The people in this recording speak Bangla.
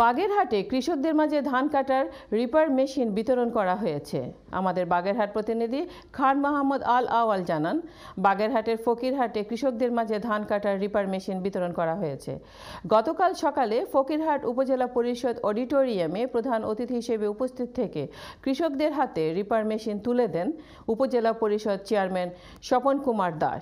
বাগেরহাটে কৃষকদের মাঝে ধান কাটার রিপার মেশিন বিতরণ করা হয়েছে আমাদের বাগেরহাট প্রতিনিধি খান মাহমুদ আল আওয়াল জানান বাগেরহাটের ফকিরহাটে কৃষকদের মাঝে ধান কাটার রিপার মেশিন বিতরণ করা হয়েছে গতকাল সকালে ফকিরহাট উপজেলা পরিষদ অডিটোরিয়ামে প্রধান অতিথি হিসেবে উপস্থিত থেকে কৃষকদের হাতে রিপার মেশিন তুলে দেন উপজেলা পরিষদ চেয়ারম্যান স্বপন কুমার দাস